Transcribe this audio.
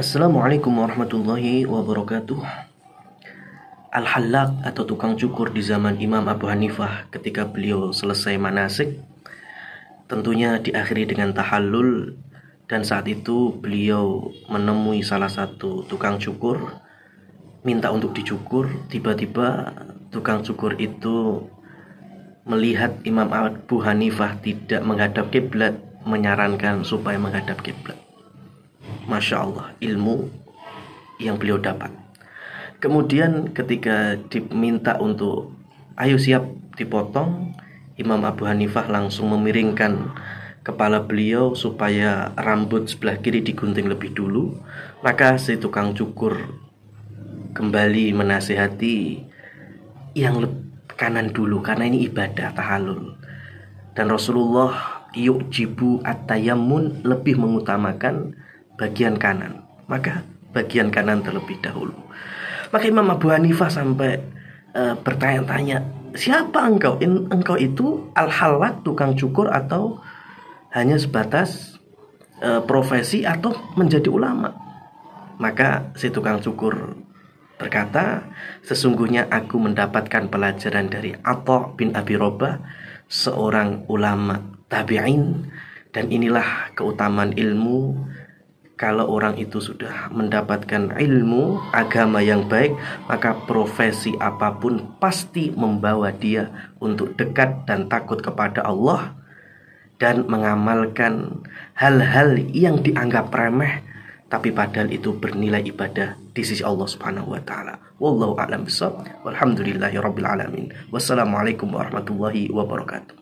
Assalamualaikum warahmatullahi wabarakatuh. Al-Hallaq atau tukang cukur di zaman Imam Abu Hanifah ketika beliau selesai manasik tentunya diakhiri dengan tahallul dan saat itu beliau menemui salah satu tukang cukur minta untuk dicukur tiba-tiba tukang cukur itu melihat Imam Abu Hanifah tidak menghadap kiblat menyarankan supaya menghadap kiblat Masya Allah ilmu yang beliau dapat kemudian ketika diminta untuk ayo siap dipotong Imam Abu Hanifah langsung memiringkan kepala beliau supaya rambut sebelah kiri digunting lebih dulu maka si tukang cukur kembali menasehati yang kanan dulu karena ini ibadah tahalul dan Rasulullah yuk jibu atayamun lebih mengutamakan bagian kanan. Maka bagian kanan terlebih dahulu. Maka Imam Abu Hanifah sampai uh, bertanya-tanya siapa engkau? In, engkau itu al-halak tukang cukur atau hanya sebatas e, profesi atau menjadi ulama? Maka si tukang cukur berkata, sesungguhnya aku mendapatkan pelajaran dari Atta bin Abi Roba seorang ulama tabi'in dan inilah keutamaan ilmu kalau orang itu sudah mendapatkan ilmu agama yang baik, maka profesi apapun pasti membawa dia untuk dekat dan takut kepada Allah dan mengamalkan hal-hal yang dianggap remeh tapi padahal itu bernilai ibadah di sisi Allah Subhanahu wa taala. Wallahu a'lam bissawab. Walhamdulillahirabbil alamin. Wassalamualaikum warahmatullahi wabarakatuh.